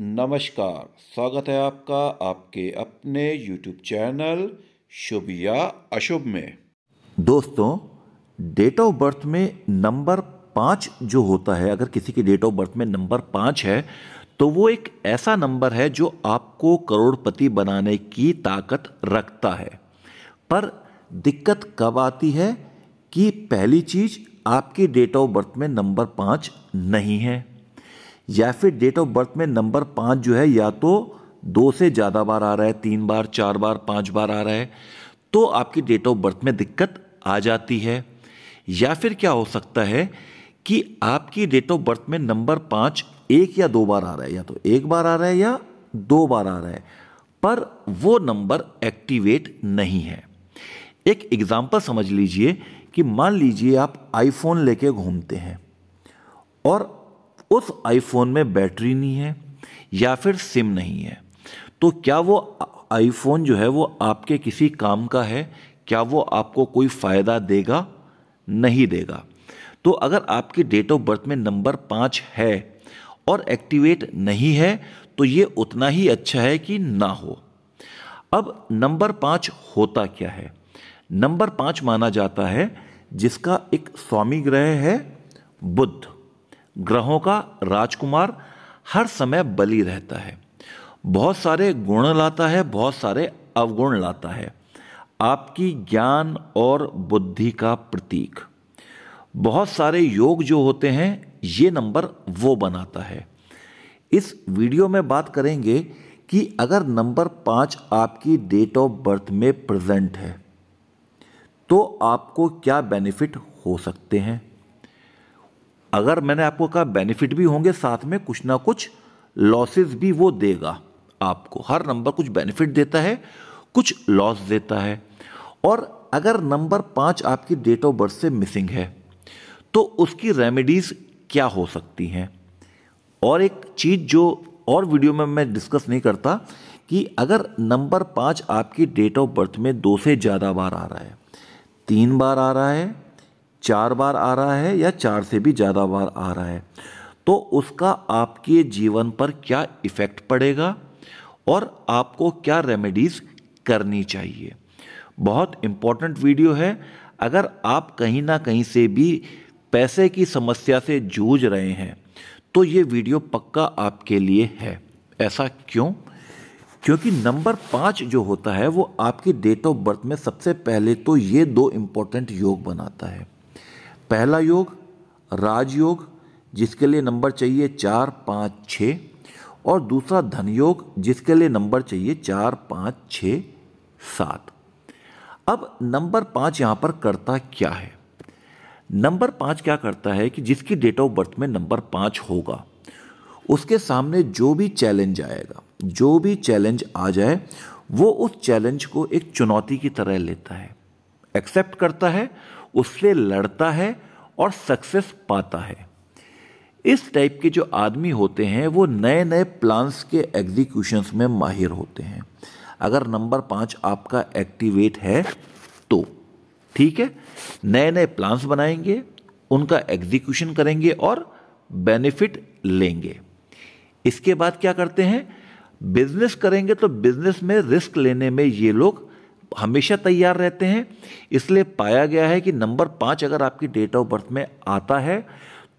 नमस्कार स्वागत है आपका आपके अपने YouTube चैनल शुभ या अशुभ में दोस्तों डेट ऑफ बर्थ में नंबर पाँच जो होता है अगर किसी की डेट ऑफ बर्थ में नंबर पाँच है तो वो एक ऐसा नंबर है जो आपको करोड़पति बनाने की ताकत रखता है पर दिक्कत कब आती है कि पहली चीज़ आपकी डेट ऑफ बर्थ में नंबर पाँच नहीं है या फिर डेट ऑफ बर्थ में नंबर पाँच जो है या तो दो से ज़्यादा बार आ रहा है तीन बार चार बार पाँच बार आ रहा है तो आपकी डेट ऑफ बर्थ में दिक्कत आ जाती है या फिर क्या हो सकता है कि आपकी डेट ऑफ बर्थ में नंबर पाँच एक या दो बार आ रहा है या तो एक बार आ रहा है या दो बार आ रहा है पर वो नंबर एक्टिवेट नहीं है एक एग्जाम्पल समझ लीजिए कि मान लीजिए आप आईफोन लेके घूमते हैं और उस आईफोन में बैटरी नहीं है या फिर सिम नहीं है तो क्या वो आईफोन जो है वो आपके किसी काम का है क्या वो आपको कोई फ़ायदा देगा नहीं देगा तो अगर आपकी डेट ऑफ बर्थ में नंबर पाँच है और एक्टिवेट नहीं है तो ये उतना ही अच्छा है कि ना हो अब नंबर पाँच होता क्या है नंबर पाँच माना जाता है जिसका एक स्वामी ग्रह है बुद्ध ग्रहों का राजकुमार हर समय बली रहता है बहुत सारे गुण लाता है बहुत सारे अवगुण लाता है आपकी ज्ञान और बुद्धि का प्रतीक बहुत सारे योग जो होते हैं ये नंबर वो बनाता है इस वीडियो में बात करेंगे कि अगर नंबर पाँच आपकी डेट ऑफ बर्थ में प्रेजेंट है तो आपको क्या बेनिफिट हो सकते हैं अगर मैंने आपको कहा बेनिफिट भी होंगे साथ में कुछ ना कुछ लॉसेस भी वो देगा आपको हर नंबर कुछ बेनिफिट देता है कुछ लॉस देता है और अगर नंबर पाँच आपकी डेट ऑफ बर्थ से मिसिंग है तो उसकी रेमेडीज़ क्या हो सकती हैं और एक चीज़ जो और वीडियो में मैं डिस्कस नहीं करता कि अगर नंबर पाँच आपकी डेट ऑफ बर्थ में दो से ज़्यादा बार आ रहा है तीन बार आ रहा है चार बार आ रहा है या चार से भी ज़्यादा बार आ रहा है तो उसका आपके जीवन पर क्या इफ़ेक्ट पड़ेगा और आपको क्या रेमेडीज़ करनी चाहिए बहुत इम्पॉर्टेंट वीडियो है अगर आप कहीं ना कहीं से भी पैसे की समस्या से जूझ रहे हैं तो ये वीडियो पक्का आपके लिए है ऐसा क्यों क्योंकि नंबर पाँच जो होता है वो आपकी डेट ऑफ बर्थ में सबसे पहले तो ये दो इम्पोर्टेंट योग बनाता है पहला योग राजयोग जिसके लिए नंबर चाहिए चार पाँच छ और दूसरा धन योग जिसके लिए नंबर चाहिए चार पाँच छ सात अब नंबर पाँच यहाँ पर करता क्या है नंबर पाँच क्या करता है कि जिसकी डेट ऑफ बर्थ में नंबर पाँच होगा उसके सामने जो भी चैलेंज आएगा जो भी चैलेंज आ जाए वो उस चैलेंज को एक चुनौती की तरह लेता है एक्सेप्ट करता है उससे लड़ता है और सक्सेस पाता है इस टाइप के जो आदमी होते हैं वो नए नए प्लान्स के एग्जीक्यूशंस में माहिर होते हैं अगर नंबर पाँच आपका एक्टिवेट है तो ठीक है नए नए प्लान्स बनाएंगे उनका एग्जीक्यूशन करेंगे और बेनिफिट लेंगे इसके बाद क्या करते हैं बिजनेस करेंगे तो बिजनेस में रिस्क लेने में ये लोग हमेशा तैयार रहते हैं इसलिए पाया गया है कि नंबर पाँच अगर आपकी डेट ऑफ बर्थ में आता है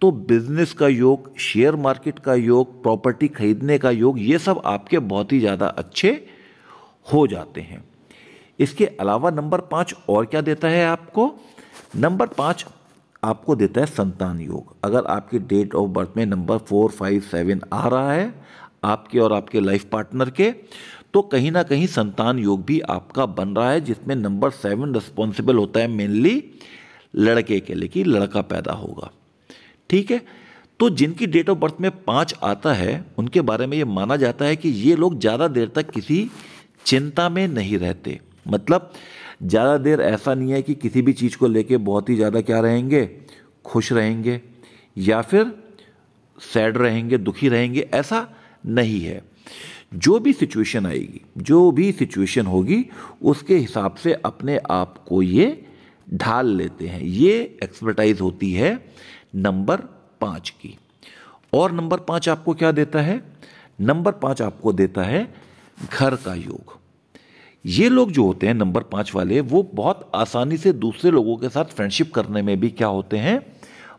तो बिजनेस का योग शेयर मार्केट का योग प्रॉपर्टी खरीदने का योग ये सब आपके बहुत ही ज़्यादा अच्छे हो जाते हैं इसके अलावा नंबर पाँच और क्या देता है आपको नंबर पाँच आपको देता है संतान योग अगर आपकी डेट ऑफ बर्थ में नंबर फोर फाइव सेवन आ रहा है आपके और आपके लाइफ पार्टनर के तो कहीं ना कहीं संतान योग भी आपका बन रहा है जिसमें नंबर सेवन रिस्पॉन्सिबल होता है मेनली लड़के के लिए कि लड़का पैदा होगा ठीक है तो जिनकी डेट ऑफ बर्थ में पाँच आता है उनके बारे में ये माना जाता है कि ये लोग ज़्यादा देर तक किसी चिंता में नहीं रहते मतलब ज़्यादा देर ऐसा नहीं है कि किसी भी चीज़ को लेके बहुत ही ज़्यादा क्या रहेंगे खुश रहेंगे या फिर सैड रहेंगे दुखी रहेंगे ऐसा नहीं है जो भी सिचुएशन आएगी जो भी सिचुएशन होगी उसके हिसाब से अपने आप को ये ढाल लेते हैं ये एक्सपर्टाइज होती है नंबर पाँच की और नंबर पाँच आपको क्या देता है नंबर पाँच आपको देता है घर का योग ये लोग जो होते हैं नंबर पाँच वाले वो बहुत आसानी से दूसरे लोगों के साथ फ्रेंडशिप करने में भी क्या होते हैं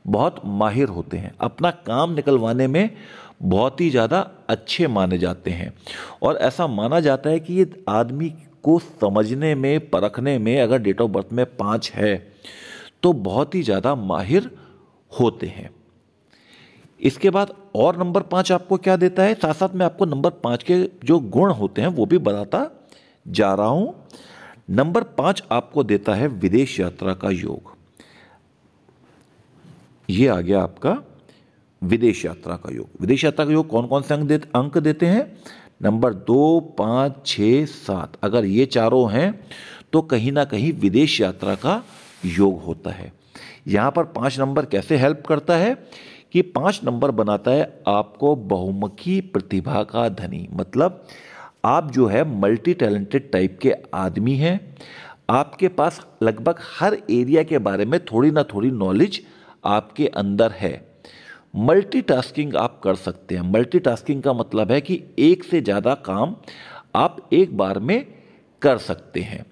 बहुत माहिर होते हैं अपना काम निकलवाने में बहुत ही ज़्यादा अच्छे माने जाते हैं और ऐसा माना जाता है कि ये आदमी को समझने में परखने में अगर डेट ऑफ बर्थ में पाँच है तो बहुत ही ज़्यादा माहिर होते हैं इसके बाद और नंबर पाँच आपको क्या देता है साथ साथ में आपको नंबर पाँच के जो गुण होते हैं वो भी बताता जा रहा हूँ नंबर पाँच आपको देता है विदेश यात्रा का योग ये आ गया आपका विदेश यात्रा का योग विदेश यात्रा का योग कौन कौन से अंक देते अंक देते हैं नंबर दो पाँच छः सात अगर ये चारों हैं तो कहीं ना कहीं विदेश यात्रा का योग होता है यहाँ पर पाँच नंबर कैसे हेल्प करता है कि पाँच नंबर बनाता है आपको बहुमुखी प्रतिभा का धनी मतलब आप जो है मल्टी टैलेंटेड टाइप के आदमी हैं आपके पास लगभग हर एरिया के बारे में थोड़ी ना थोड़ी नॉलेज आपके अंदर है मल्टीटास्किंग आप कर सकते हैं मल्टीटास्किंग का मतलब है कि एक से ज़्यादा काम आप एक बार में कर सकते हैं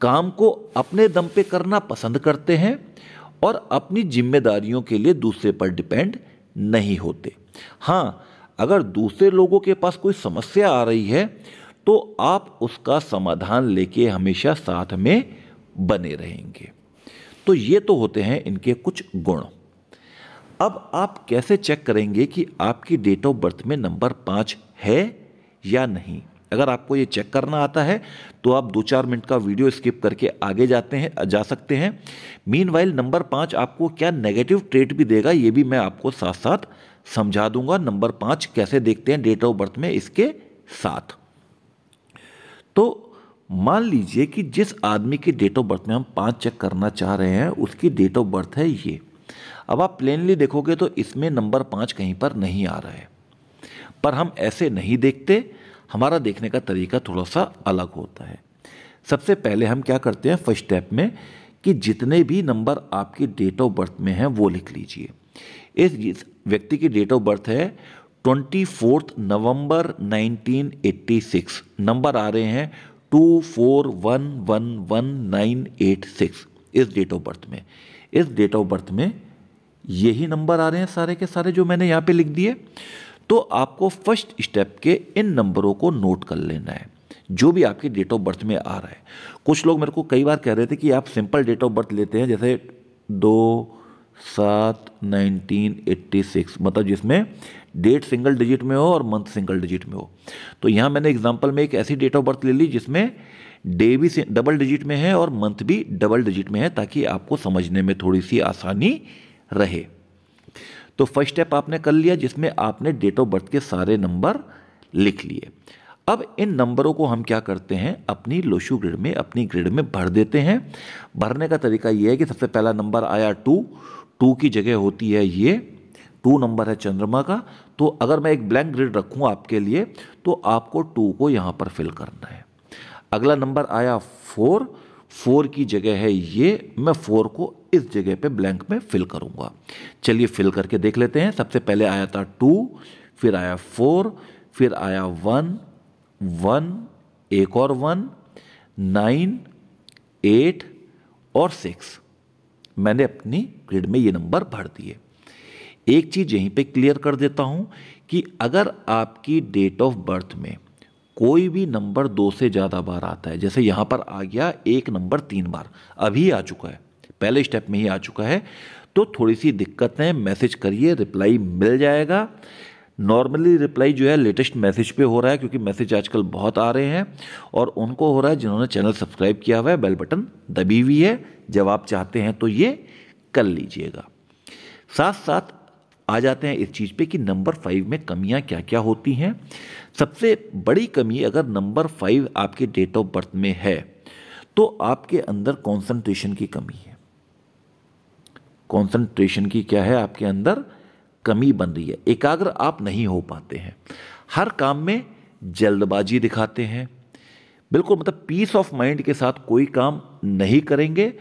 काम को अपने दम पे करना पसंद करते हैं और अपनी जिम्मेदारियों के लिए दूसरे पर डिपेंड नहीं होते हाँ अगर दूसरे लोगों के पास कोई समस्या आ रही है तो आप उसका समाधान लेके हमेशा साथ में बने रहेंगे तो ये तो होते हैं इनके कुछ गुण अब आप कैसे चेक करेंगे कि आपकी डेट ऑफ बर्थ में नंबर पाँच है या नहीं अगर आपको ये चेक करना आता है तो आप दो चार मिनट का वीडियो स्किप करके आगे जाते हैं जा सकते हैं मीन वाइल नंबर पाँच आपको क्या नेगेटिव ट्रेट भी देगा ये भी मैं आपको साथ साथ समझा दूंगा नंबर पाँच कैसे देखते हैं डेट ऑफ बर्थ में इसके साथ तो मान लीजिए कि जिस आदमी की डेट ऑफ बर्थ में हम पाँच चेक करना चाह रहे हैं उसकी डेट ऑफ बर्थ है ये अब आप प्लेनली देखोगे तो इसमें नंबर पाँच कहीं पर नहीं आ रहा है पर हम ऐसे नहीं देखते हमारा देखने का तरीका थोड़ा सा अलग होता है सबसे पहले हम क्या करते हैं फर्स्ट स्टेप में कि जितने भी नंबर आपकी डेट ऑफ बर्थ में हैं वो लिख लीजिए इस व्यक्ति की डेट ऑफ बर्थ है twenty fourth November nineteen eighty six number आ रहे हैं two four one one one nine eight six इस डेट ऑफ बर्थ में इस डेट ऑफ बर्थ में यही नंबर आ रहे हैं सारे के सारे जो मैंने यहाँ पे लिख दिए तो आपको फर्स्ट स्टेप के इन नंबरों को नोट कर लेना है जो भी आपकी डेट ऑफ बर्थ में आ रहा है कुछ लोग मेरे को कई बार कह रहे थे कि आप सिंपल डेट ऑफ बर्थ लेते हैं जैसे दो सात नाइनटीन एट्टी सिक्स मतलब जिसमें डेट सिंगल डिजिट में हो और मंथ सिंगल डिजिट में हो तो यहाँ मैंने एग्जाम्पल में एक ऐसी डेट ऑफ बर्थ ले ली जिसमें डे भी डबल डिजिट में है और मंथ भी डबल डिजिट में है ताकि आपको समझने में थोड़ी सी आसानी रहे तो फर्स्ट स्टेप आपने कर लिया जिसमें आपने डेट ऑफ बर्थ के सारे नंबर लिख लिए अब इन नंबरों को हम क्या करते हैं अपनी लोशु ग्रिड में अपनी ग्रिड में भर देते हैं भरने का तरीका यह है कि सबसे पहला नंबर आया टू टू की जगह होती है ये टू नंबर है चंद्रमा का तो अगर मैं एक ब्लैंक ग्रिड रखूं आपके लिए तो आपको टू को यहाँ पर फिल करना है अगला नंबर आया फोर फोर की जगह है ये मैं फोर को इस जगह पे ब्लैंक में फिल करूंगा चलिए फिल करके देख लेते हैं सबसे पहले आया था टू फिर आया फोर फिर आया वन वन एक और वन नाइन एट और सिक्स मैंने अपनी ग्रिड में ये नंबर भर दिए एक चीज़ यहीं पे क्लियर कर देता हूं कि अगर आपकी डेट ऑफ बर्थ में कोई भी नंबर दो से ज़्यादा बार आता है जैसे यहां पर आ गया एक नंबर तीन बार अभी आ चुका है पहले स्टेप में ही आ चुका है तो थोड़ी सी दिक्कत है मैसेज करिए रिप्लाई मिल जाएगा नॉर्मली रिप्लाई जो है लेटेस्ट मैसेज पे हो रहा है क्योंकि मैसेज आजकल बहुत आ रहे हैं और उनको हो रहा है जिन्होंने चैनल सब्सक्राइब किया हुआ है बेल बटन दबी हुई है जब आप चाहते हैं तो ये कर लीजिएगा साथ साथ आ जाते हैं इस चीज़ पे कि नंबर फाइव में कमियां क्या क्या होती हैं सबसे बड़ी कमी अगर नंबर फाइव आपके डेट ऑफ बर्थ में है तो आपके अंदर कॉन्सेंट्रेशन की कमी है कंसंट्रेशन की क्या है आपके अंदर कमी बन रही है एकाग्र आप नहीं हो पाते हैं हर काम में जल्दबाजी दिखाते हैं बिल्कुल मतलब पीस ऑफ माइंड के साथ कोई काम नहीं करेंगे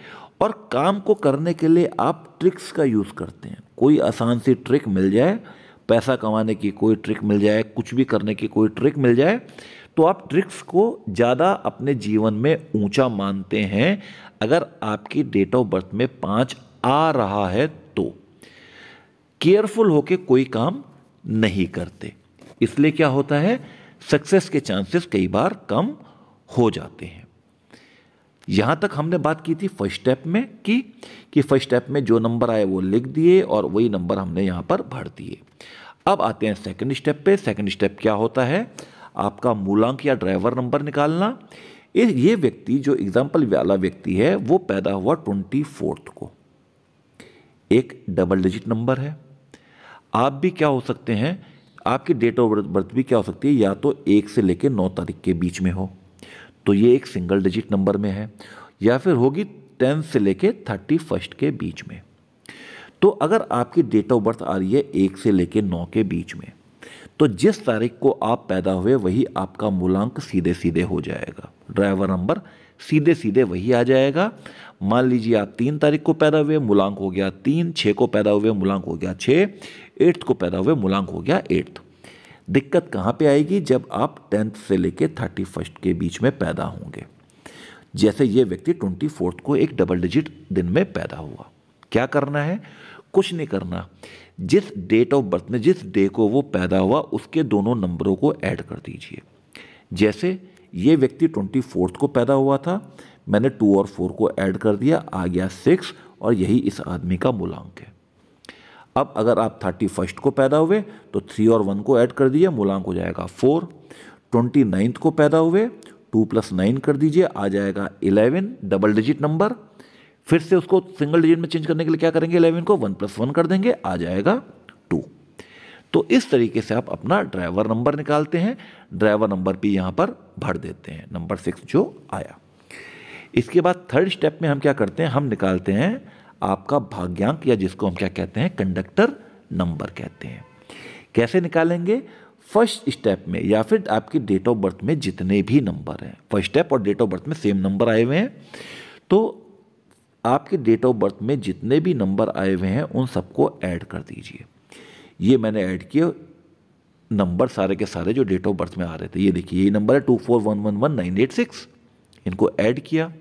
और काम को करने के लिए आप ट्रिक्स का यूज़ करते हैं कोई आसान सी ट्रिक मिल जाए पैसा कमाने की कोई ट्रिक मिल जाए कुछ भी करने की कोई ट्रिक मिल जाए तो आप ट्रिक्स को ज़्यादा अपने जीवन में ऊंचा मानते हैं अगर आपकी डेट ऑफ बर्थ में पाँच आ रहा है तो केयरफुल होके कोई काम नहीं करते इसलिए क्या होता है सक्सेस के चांसेस कई बार कम हो जाते हैं यहां तक हमने बात की थी फर्स्ट स्टेप में कि कि फर्स्ट स्टेप में जो नंबर आए वो लिख दिए और वही नंबर हमने यहां पर भर दिए अब आते हैं सेकंड स्टेप पे सेकंड स्टेप क्या होता है आपका मूलांक या ड्राइवर नंबर निकालना ये व्यक्ति जो एग्जाम्पल वाला व्यक्ति है वो पैदा हुआ ट्वेंटी फोर्थ को एक डबल डिजिट नंबर है आप भी क्या हो सकते हैं आपकी डेट ऑफ बर्थ भी क्या हो सकती है या तो एक से लेकर नौ तारीख के बीच में हो तो ये एक सिंगल डिजिट नंबर में है या फिर होगी टेंथ से लेकर थर्टी फर्स्ट के बीच में तो अगर आपकी डेट ऑफ बर्थ आ रही है एक से लेकर नौ के बीच में तो जिस तारीख को आप पैदा हुए वही आपका मूलांक सीधे सीधे हो जाएगा ड्राइवर नंबर सीधे सीधे वही आ जाएगा मान लीजिए आप तीन तारीख को पैदा हुए मूलांक हो गया तीन छः को पैदा हुए मूलांक हो गया छः एट्थ को पैदा हुए मूलांक हो गया एट्थ दिक्कत कहाँ पे आएगी जब आप टेंथ से लेके थर्टी फर्स्ट के बीच में पैदा होंगे जैसे ये व्यक्ति ट्वेंटी फोर्थ को एक डबल डिजिट दिन में पैदा हुआ क्या करना है कुछ नहीं करना जिस डेट ऑफ बर्थ में जिस डे को वो पैदा हुआ उसके दोनों नंबरों को ऐड कर दीजिए जैसे ये व्यक्ति ट्वेंटी फोर्थ को पैदा हुआ था मैंने टू और फोर को ऐड कर दिया आ गया सिक्स और यही इस आदमी का मूलांक है अब अगर आप थर्टी फर्स्ट को पैदा हुए तो थ्री और वन को ऐड कर दिया मूलांक हो जाएगा फोर ट्वेंटी नाइन्थ को पैदा हुए टू प्लस नाइन कर दीजिए आ जाएगा इलेवन डबल डिजिट नंबर फिर से उसको सिंगल डिजिट में चेंज करने के लिए क्या करेंगे इलेवन को वन प्लस वन कर देंगे आ जाएगा तो इस तरीके से आप अपना ड्राइवर नंबर निकालते हैं ड्राइवर नंबर भी यहाँ पर भर देते हैं नंबर सिक्स जो आया इसके बाद थर्ड स्टेप में हम क्या करते हैं हम निकालते हैं आपका भाग्यांक या जिसको हम क्या कहते हैं कंडक्टर नंबर कहते हैं कैसे निकालेंगे फर्स्ट स्टेप में या फिर आपकी डेट ऑफ बर्थ में जितने भी नंबर हैं फर्स्ट स्टेप और डेट ऑफ बर्थ में सेम नंबर आए हुए हैं तो आपके डेट ऑफ बर्थ में जितने भी नंबर आए हुए हैं उन सबको ऐड कर दीजिए ये मैंने ऐड किए नंबर सारे के सारे जो डेट ऑफ बर्थ में आ रहे थे ये देखिए यही नंबर है two four one one one nine eight six इनको ऐड किया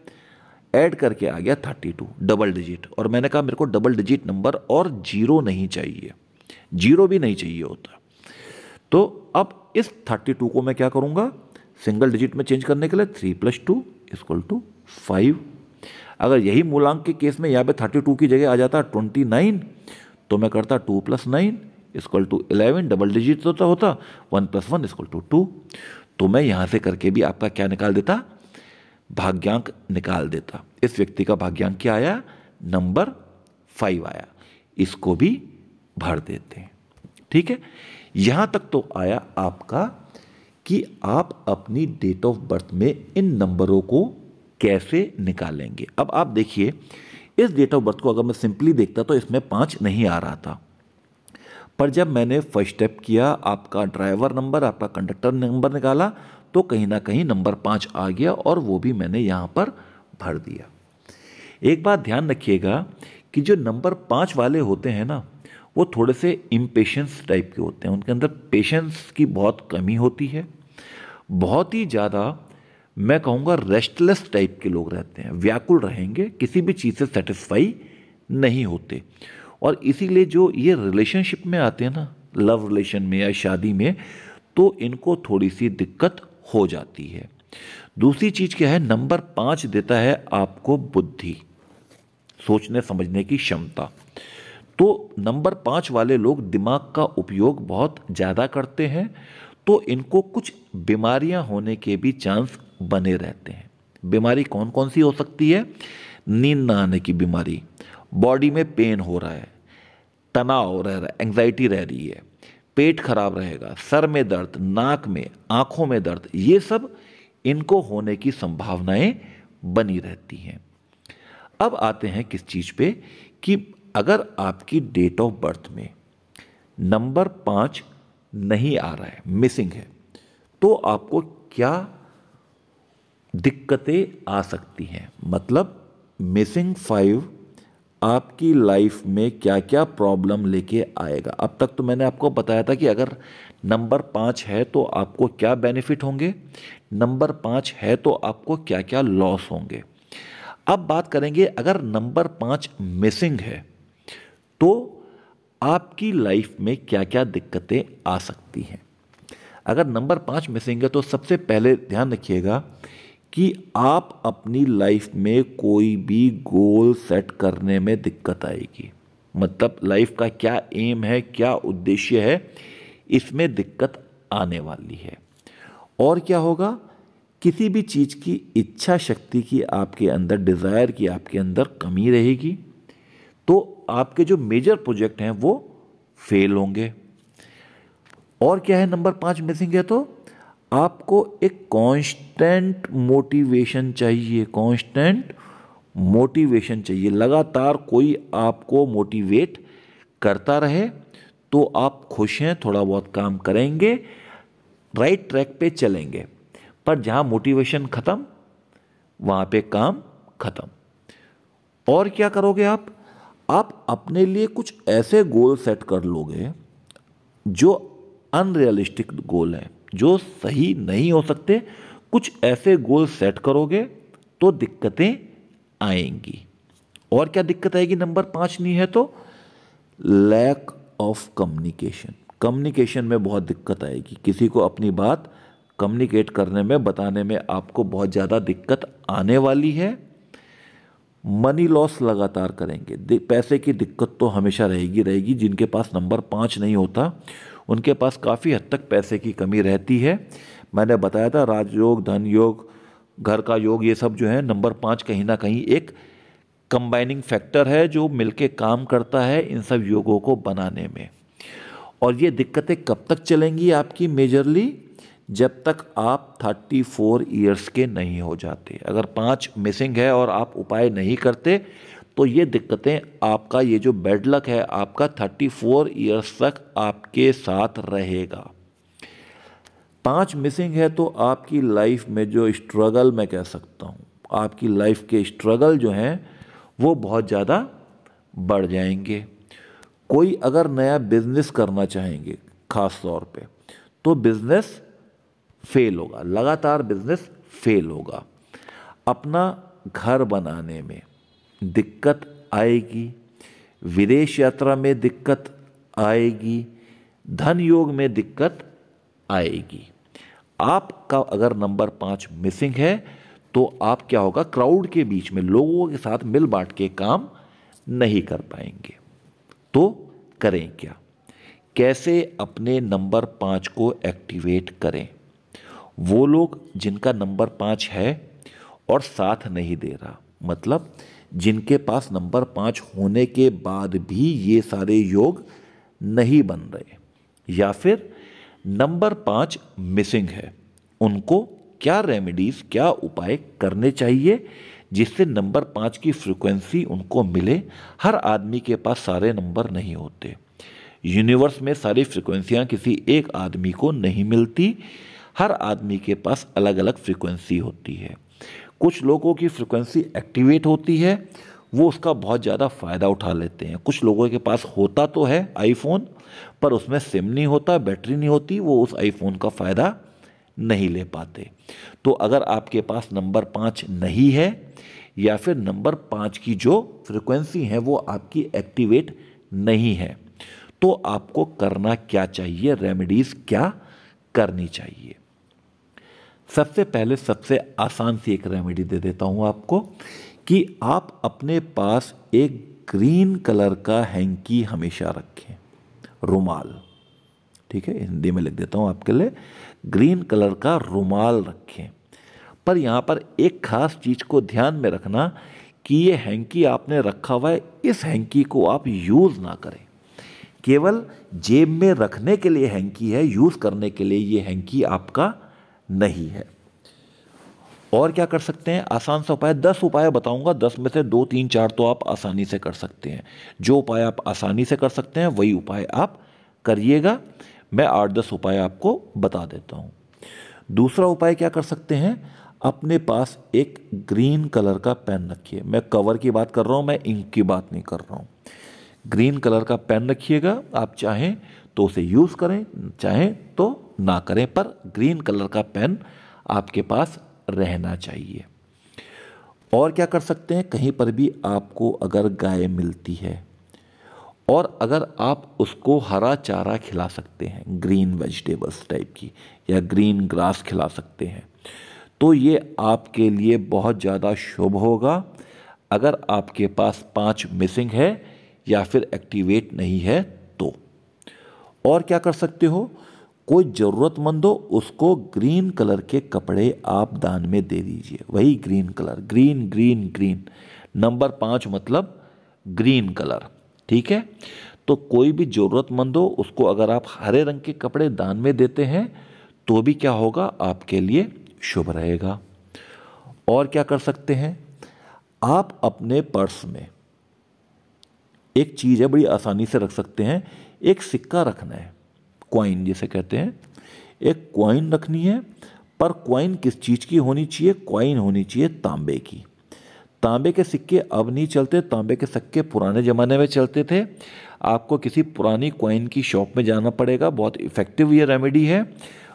ऐड करके आ गया थर्टी टू डबल डिजिट और मैंने कहा मेरे को डबल डिजिट नंबर और जीरो नहीं चाहिए जीरो भी नहीं चाहिए होता तो अब इस थर्टी टू को मैं क्या करूँगा सिंगल डिजिट में चेंज करने के लिए three plus two equal to five अगर यही मूलांक के केस में यहाँ पे थर्टी टू की जगह आ जाता ट्वेंटी नाइन तो मैं करता two plus nine is equal to eleven double digit तो, तो होता one plus one is equal to two तो मैं यहाँ से करके भी आपका क्या निकाल देता भाग्यांक निकाल देता इस व्यक्ति का भाग्यांक क्या आया नंबर फाइव आया इसको भी भर देते हैं ठीक है यहाँ तक तो आया आपका कि आप अपनी डेट ऑफ बर्थ में इन नंबरों को कैसे निकालेंगे अब आप देखिए इस डेट ऑफ बर्थ को अगर मैं सिंपली देखता तो इसमें पाँच नहीं आ रहा था पर जब मैंने फर्स्ट स्टेप किया आपका ड्राइवर नंबर आपका कंडक्टर नंबर निकाला तो कहीं ना कहीं नंबर पाँच आ गया और वो भी मैंने यहाँ पर भर दिया एक बात ध्यान रखिएगा कि जो नंबर पाँच वाले होते हैं ना वो थोड़े से इम्पेशंस टाइप के होते हैं उनके अंदर पेशेंस की बहुत कमी होती है बहुत ही ज़्यादा मैं कहूँगा रेस्टलेस टाइप के लोग रहते हैं व्याकुल रहेंगे किसी भी चीज़ से सेटिस्फाई नहीं होते और इसीलिए जो ये रिलेशनशिप में आते हैं ना लव रिलेशन में या शादी में तो इनको थोड़ी सी दिक्कत हो जाती है दूसरी चीज क्या है नंबर पाँच देता है आपको बुद्धि सोचने समझने की क्षमता तो नंबर पाँच वाले लोग दिमाग का उपयोग बहुत ज़्यादा करते हैं तो इनको कुछ बीमारियां होने के भी चांस बने रहते हैं बीमारी कौन कौन सी हो सकती है नींद ना आने की बीमारी बॉडी में पेन हो रहा है तनाव रह रहा है एंग्जाइटी रह रही है पेट खराब रहेगा सर में दर्द नाक में आंखों में दर्द ये सब इनको होने की संभावनाएं बनी रहती हैं अब आते हैं किस चीज़ पे कि अगर आपकी डेट ऑफ बर्थ में नंबर पाँच नहीं आ रहा है मिसिंग है तो आपको क्या दिक्कतें आ सकती हैं मतलब मिसिंग फाइव आपकी लाइफ में क्या क्या प्रॉब्लम लेके आएगा अब तक तो मैंने आपको बताया था कि अगर नंबर पाँच है तो आपको क्या बेनिफिट होंगे नंबर पाँच है तो आपको क्या क्या लॉस होंगे अब बात करेंगे अगर नंबर पाँच मिसिंग है तो आपकी लाइफ में क्या क्या दिक्कतें आ सकती हैं अगर नंबर पाँच मिसिंग है तो सबसे पहले ध्यान रखिएगा कि आप अपनी लाइफ में कोई भी गोल सेट करने में दिक्कत आएगी मतलब लाइफ का क्या एम है क्या उद्देश्य है इसमें दिक्कत आने वाली है और क्या होगा किसी भी चीज़ की इच्छा शक्ति की आपके अंदर डिज़ायर की आपके अंदर कमी रहेगी तो आपके जो मेजर प्रोजेक्ट हैं वो फेल होंगे और क्या है नंबर पाँच मिसिंग है तो आपको एक कांस्टेंट मोटिवेशन चाहिए कांस्टेंट मोटिवेशन चाहिए लगातार कोई आपको मोटिवेट करता रहे तो आप खुश हैं थोड़ा बहुत काम करेंगे राइट ट्रैक पे चलेंगे पर जहाँ मोटिवेशन ख़त्म वहाँ पे काम ख़त्म और क्या करोगे आप आप अपने लिए कुछ ऐसे गोल सेट कर लोगे जो अनरियलिस्टिक गोल हैं जो सही नहीं हो सकते कुछ ऐसे गोल सेट करोगे तो दिक्कतें आएंगी और क्या दिक्कत आएगी नंबर पांच नहीं है तो लैक ऑफ कम्युनिकेशन कम्युनिकेशन में बहुत दिक्कत आएगी किसी को अपनी बात कम्युनिकेट करने में बताने में आपको बहुत ज़्यादा दिक्कत आने वाली है मनी लॉस लगातार करेंगे पैसे की दिक्कत तो हमेशा रहेगी रहेगी जिनके पास नंबर पाँच नहीं होता उनके पास काफ़ी हद तक पैसे की कमी रहती है मैंने बताया था राजयोग धन योग घर का योग ये सब जो है नंबर पाँच कहीं ना कहीं एक कंबाइनिंग फैक्टर है जो मिलके काम करता है इन सब योगों को बनाने में और ये दिक्कतें कब तक चलेंगी आपकी मेजरली जब तक आप 34 फोर ईयर्स के नहीं हो जाते अगर पाँच मिसिंग है और आप उपाय नहीं करते तो ये दिक्कतें आपका ये जो बैड लक है आपका 34 ईयर्स तक आपके साथ रहेगा पांच मिसिंग है तो आपकी लाइफ में जो स्ट्रगल मैं कह सकता हूँ आपकी लाइफ के स्ट्रगल जो हैं वो बहुत ज़्यादा बढ़ जाएंगे कोई अगर नया बिजनेस करना चाहेंगे ख़ास तौर पे तो बिजनेस फेल होगा लगातार बिजनेस फेल होगा अपना घर बनाने में दिक्कत आएगी विदेश यात्रा में दिक्कत आएगी धन योग में दिक्कत आएगी आपका अगर नंबर पाँच मिसिंग है तो आप क्या होगा क्राउड के बीच में लोगों के साथ मिल बांट के काम नहीं कर पाएंगे तो करें क्या कैसे अपने नंबर पाँच को एक्टिवेट करें वो लोग जिनका नंबर पाँच है और साथ नहीं दे रहा मतलब जिनके पास नंबर पाँच होने के बाद भी ये सारे योग नहीं बन रहे या फिर नंबर पाँच मिसिंग है उनको क्या रेमेडीज़ क्या उपाय करने चाहिए जिससे नंबर पाँच की फ्रिक्वेंसी उनको मिले हर आदमी के पास सारे नंबर नहीं होते यूनिवर्स में सारी फ्रिक्वेंसियाँ किसी एक आदमी को नहीं मिलती हर आदमी के पास अलग अलग फ्रिक्वेंसी होती है कुछ लोगों की फ्रिक्वेंसी एक्टिवेट होती है वो उसका बहुत ज़्यादा फ़ायदा उठा लेते हैं कुछ लोगों के पास होता तो है आईफोन पर उसमें सिम नहीं होता बैटरी नहीं होती वो उस आईफोन का फ़ायदा नहीं ले पाते तो अगर आपके पास नंबर पाँच नहीं है या फिर नंबर पाँच की जो फ्रिक्वेंसी है वो आपकी एक्टिवेट नहीं है तो आपको करना क्या चाहिए रेमेडीज़ क्या करनी चाहिए सबसे पहले सबसे आसान सी एक रेमेडी दे देता हूँ आपको कि आप अपने पास एक ग्रीन कलर का हैंकी हमेशा रखें रुमाल ठीक है हिंदी में लिख देता हूँ आपके लिए ग्रीन कलर का रुमाल रखें पर यहाँ पर एक खास चीज़ को ध्यान में रखना कि ये हैंकी आपने रखा हुआ है इस हैंकी को आप यूज़ ना करें केवल जेब में रखने के लिए हैंकी है यूज़ करने के लिए ये हैंकी आपका नहीं है और क्या कर सकते हैं आसान सा उपाय दस उपाय बताऊंगा दस में से दो तीन चार तो आप आसानी से कर सकते हैं जो उपाय आप आसानी से कर सकते हैं वही उपाय आप करिएगा मैं आठ दस उपाय आपको बता देता हूँ दूसरा उपाय क्या कर सकते हैं अपने पास एक ग्रीन कलर का पेन रखिए मैं कवर की बात कर रहा हूँ मैं इंक की बात नहीं कर रहा हूँ ग्रीन कलर का पेन रखिएगा आप चाहें तो उसे यूज़ करें चाहें तो ना करें पर ग्रीन कलर का पेन आपके पास रहना चाहिए और क्या कर सकते हैं कहीं पर भी आपको अगर गाय मिलती है और अगर आप उसको हरा चारा खिला सकते हैं ग्रीन वेजिटेबल्स टाइप की या ग्रीन ग्रास खिला सकते हैं तो ये आपके लिए बहुत ज़्यादा शुभ होगा अगर आपके पास पांच मिसिंग है या फिर एक्टिवेट नहीं है तो और क्या कर सकते हो कोई ज़रूरतमंद हो उसको ग्रीन कलर के कपड़े आप दान में दे दीजिए वही green colour green green green number पाँच मतलब ग्रीन कलर ठीक है तो कोई भी ज़रूरतमंद हो उसको अगर आप हरे रंग के कपड़े दान में देते हैं तो भी क्या होगा आपके लिए शुभ रहेगा और क्या कर सकते हैं आप अपने पर्स में एक चीज़ है बड़ी आसानी से रख सकते हैं एक सिक्का रखना है क्वाइन जिसे कहते हैं एक क्वाइन रखनी है पर क्वाइन किस चीज़ की होनी चाहिए क्वाइन होनी चाहिए तांबे की तांबे के सिक्के अब नहीं चलते तांबे के सिक्के पुराने ज़माने में चलते थे आपको किसी पुरानी क्वाइन की शॉप में जाना पड़ेगा बहुत इफ़ेक्टिव ये रेमेडी है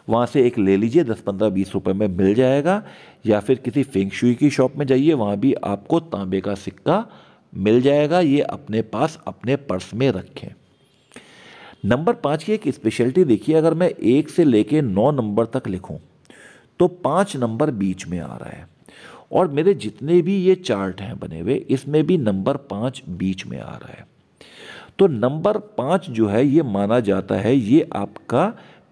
वहाँ से एक ले लीजिए दस पंद्रह बीस रुपये में मिल जाएगा या फिर किसी फेंगशुई की शॉप में जाइए वहाँ भी आपको तांबे का सिक्का मिल जाएगा ये अपने पास अपने पर्स में रखें नंबर पाँच की एक स्पेशलिटी देखिए अगर मैं एक से लेके नौ नंबर तक लिखूं तो पाँच नंबर बीच में आ रहा है और मेरे जितने भी ये चार्ट हैं बने हुए इसमें भी नंबर पाँच बीच में आ रहा है तो नंबर पाँच जो है ये माना जाता है ये आपका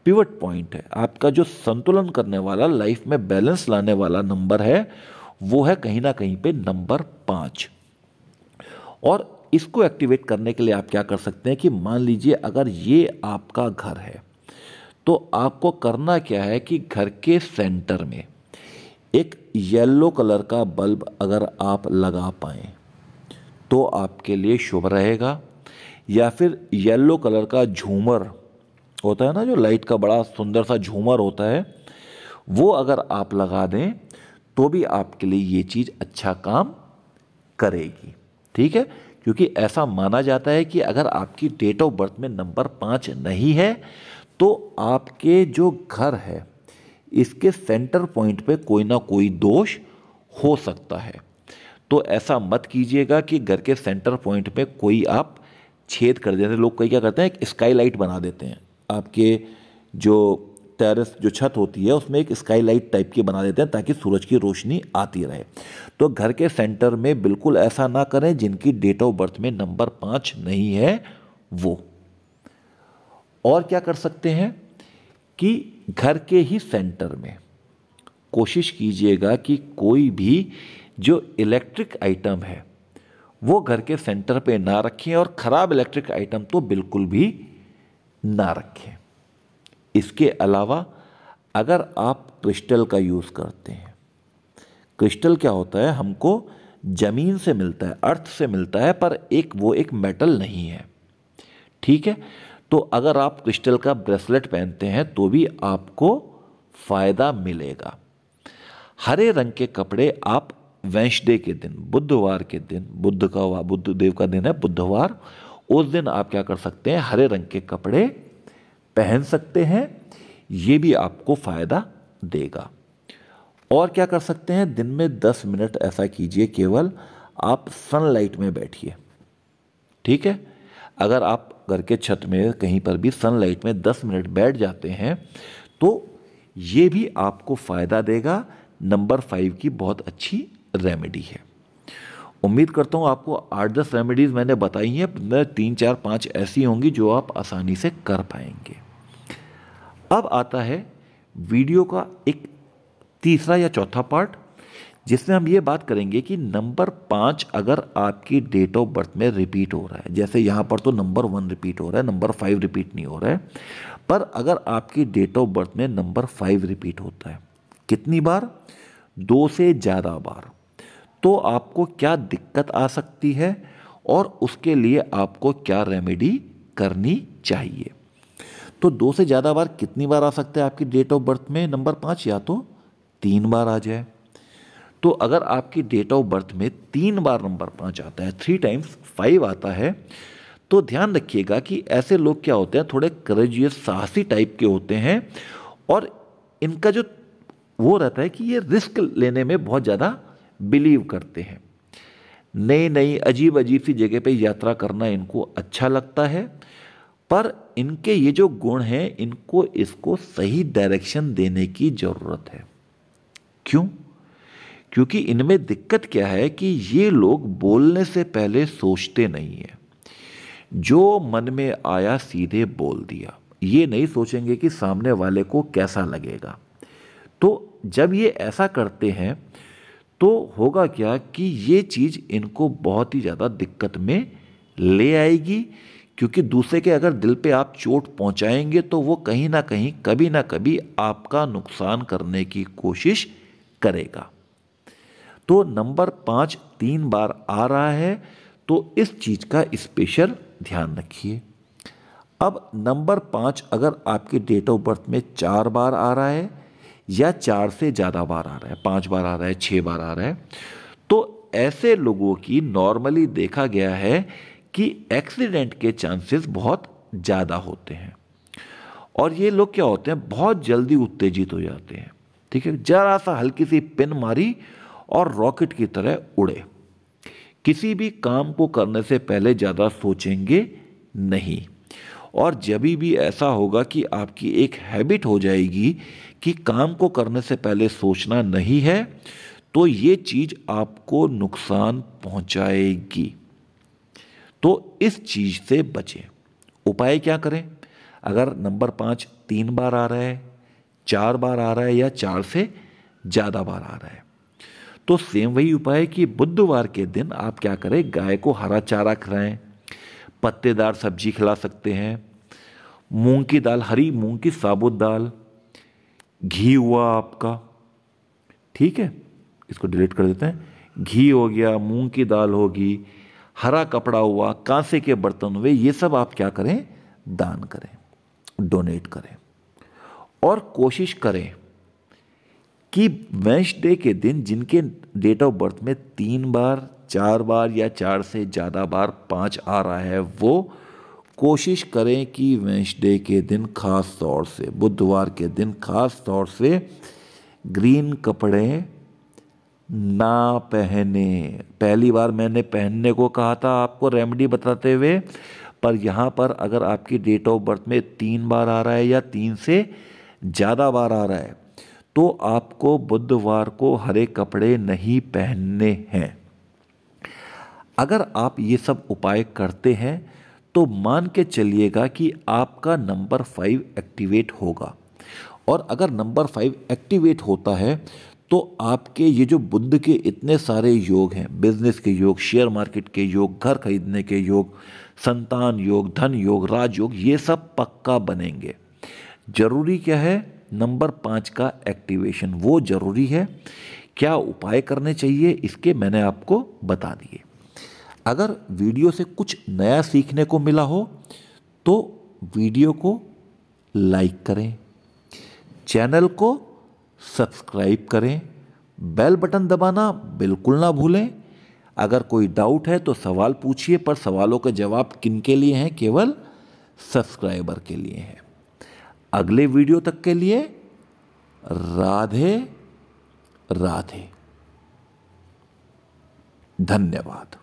पिवट पॉइंट है आपका जो संतुलन करने वाला लाइफ में बैलेंस लाने वाला नंबर है वो है कहीं ना कहीं पे नंबर पाँच और इसको एक्टिवेट करने के लिए आप क्या कर सकते हैं कि मान लीजिए अगर ये आपका घर है तो आपको करना क्या है कि घर के सेंटर में एक येलो कलर का बल्ब अगर आप लगा पाएँ तो आपके लिए शुभ रहेगा या फिर येलो कलर का झूमर होता है ना जो लाइट का बड़ा सुंदर सा झूमर होता है वो अगर आप लगा दें तो भी आपके लिए ये चीज़ अच्छा काम करेगी ठीक है क्योंकि ऐसा माना जाता है कि अगर आपकी डेट ऑफ बर्थ में नंबर पाँच नहीं है तो आपके जो घर है इसके सेंटर पॉइंट पे कोई ना कोई दोष हो सकता है तो ऐसा मत कीजिएगा कि घर के सेंटर पॉइंट पे कोई आप छेद कर देते लोग कई क्या करते हैं एक स्काई लाइट बना देते हैं आपके जो टेरेस जो छत होती है उसमें एक स्काईलाइट टाइप की बना देते हैं ताकि सूरज की रोशनी आती रहे तो घर के सेंटर में बिल्कुल ऐसा ना करें जिनकी डेट ऑफ बर्थ में नंबर पाँच नहीं है वो और क्या कर सकते हैं कि घर के ही सेंटर में कोशिश कीजिएगा कि कोई भी जो इलेक्ट्रिक आइटम है वो घर के सेंटर पे ना रखें और ख़राब इलेक्ट्रिक आइटम तो बिल्कुल भी ना रखें इसके अलावा अगर आप क्रिस्टल का यूज़ करते हैं क्रिस्टल क्या होता है हमको ज़मीन से मिलता है अर्थ से मिलता है पर एक वो एक मेटल नहीं है ठीक है तो अगर आप क्रिस्टल का ब्रेसलेट पहनते हैं तो भी आपको फ़ायदा मिलेगा हरे रंग के कपड़े आप वेंशडे के दिन बुधवार के दिन बुद्ध का बुद्ध देव का दिन है बुधवार उस दिन आप क्या कर सकते हैं हरे रंग के कपड़े पहन सकते हैं ये भी आपको फ़ायदा देगा और क्या कर सकते हैं दिन में दस मिनट ऐसा कीजिए केवल आप सनलाइट में बैठिए ठीक है अगर आप घर के छत में कहीं पर भी सनलाइट में दस मिनट बैठ जाते हैं तो ये भी आपको फ़ायदा देगा नंबर फाइव की बहुत अच्छी रेमेडी है उम्मीद करता हूँ आपको आठ दस रेमेडीज़ मैंने बताई हैं तीन चार पाँच ऐसी होंगी जो आप आसानी से कर पाएंगे अब आता है वीडियो का एक तीसरा या चौथा पार्ट जिसमें हम ये बात करेंगे कि नंबर पाँच अगर आपकी डेट ऑफ बर्थ में रिपीट हो रहा है जैसे यहाँ पर तो नंबर वन रिपीट हो रहा है नंबर फाइव रिपीट नहीं हो रहा है पर अगर आपकी डेट ऑफ बर्थ में नंबर फाइव रिपीट होता है कितनी बार दो से ज़्यादा बार तो आपको क्या दिक्कत आ सकती है और उसके लिए आपको क्या रेमेडी करनी चाहिए तो दो से ज़्यादा बार कितनी बार आ सकता है आपकी डेट ऑफ बर्थ में नंबर पाँच या तो तीन बार आ जाए तो अगर आपकी डेट ऑफ बर्थ में तीन बार नंबर पाँच आता है थ्री टाइम्स फाइव आता है तो ध्यान रखिएगा कि ऐसे लोग क्या होते हैं थोड़े करेजियस साहसी टाइप के होते हैं और इनका जो वो रहता है कि ये रिस्क लेने में बहुत ज़्यादा बिलीव करते हैं नई नई अजीब अजीब सी जगह पे यात्रा करना इनको अच्छा लगता है पर इनके ये जो गुण हैं इनको इसको सही डायरेक्शन देने की ज़रूरत है क्यों क्योंकि इनमें दिक्कत क्या है कि ये लोग बोलने से पहले सोचते नहीं हैं जो मन में आया सीधे बोल दिया ये नहीं सोचेंगे कि सामने वाले को कैसा लगेगा तो जब ये ऐसा करते हैं तो होगा क्या कि ये चीज़ इनको बहुत ही ज़्यादा दिक्कत में ले आएगी क्योंकि दूसरे के अगर दिल पे आप चोट पहुंचाएंगे तो वो कहीं ना कहीं कभी ना कभी आपका नुकसान करने की कोशिश करेगा तो नंबर पाँच तीन बार आ रहा है तो इस चीज़ का स्पेशल ध्यान रखिए अब नंबर पाँच अगर आपकी डेट ऑफ बर्थ में चार बार आ रहा है या चार से ज़्यादा बार आ रहा है पाँच बार आ रहा है छः बार आ रहा है तो ऐसे लोगों की नॉर्मली देखा गया है कि एक्सीडेंट के चांसेस बहुत ज़्यादा होते हैं और ये लोग क्या होते हैं बहुत जल्दी उत्तेजित हो जाते हैं ठीक है जरा सा हल्की सी पिन मारी और रॉकेट की तरह उड़े किसी भी काम को करने से पहले ज़्यादा सोचेंगे नहीं और जब भी ऐसा होगा कि आपकी एक हैबिट हो जाएगी कि काम को करने से पहले सोचना नहीं है तो ये चीज़ आपको नुकसान पहुंचाएगी तो इस चीज़ से बचें उपाय क्या करें अगर नंबर पाँच तीन बार आ रहा है चार बार आ रहा है या चार से ज़्यादा बार आ रहा है तो सेम वही उपाय कि बुधवार के दिन आप क्या करें गाय को हरा चारा खिलाएं पत्तेदार सब्जी खिला सकते हैं मूंग की दाल हरी मूंग की साबुत दाल घी हुआ आपका ठीक है इसको डिलीट कर देते हैं घी हो गया मूंग की दाल होगी हरा कपड़ा हुआ कांसे के बर्तन हुए ये सब आप क्या करें दान करें डोनेट करें और कोशिश करें कि वेंसडे के दिन जिनके डेट ऑफ बर्थ में तीन बार चार बार या चार से ज़्यादा बार पांच आ रहा है वो कोशिश करें कि वेंसडे के दिन खास तौर से बुधवार के दिन खास तौर से ग्रीन कपड़े ना पहने पहली बार मैंने पहनने को कहा था आपको रेमेडी बताते हुए पर यहाँ पर अगर आपकी डेट ऑफ बर्थ में तीन बार आ रहा है या तीन से ज़्यादा बार आ रहा है तो आपको बुधवार को हरे कपड़े नहीं पहनने हैं अगर आप ये सब उपाय करते हैं तो मान के चलिएगा कि आपका नंबर फाइव एक्टिवेट होगा और अगर नंबर फाइव एक्टिवेट होता है तो आपके ये जो बुद्ध के इतने सारे योग हैं बिजनेस के योग शेयर मार्केट के योग घर खरीदने के योग संतान योग धन योग राजयोग ये सब पक्का बनेंगे जरूरी क्या है नंबर पाँच का एक्टिवेशन वो जरूरी है क्या उपाय करने चाहिए इसके मैंने आपको बता दिए अगर वीडियो से कुछ नया सीखने को मिला हो तो वीडियो को लाइक करें चैनल को सब्सक्राइब करें बेल बटन दबाना बिल्कुल ना भूलें अगर कोई डाउट है तो सवाल पूछिए पर सवालों के जवाब किन के लिए हैं केवल सब्सक्राइबर के लिए हैं अगले वीडियो तक के लिए राधे राधे धन्यवाद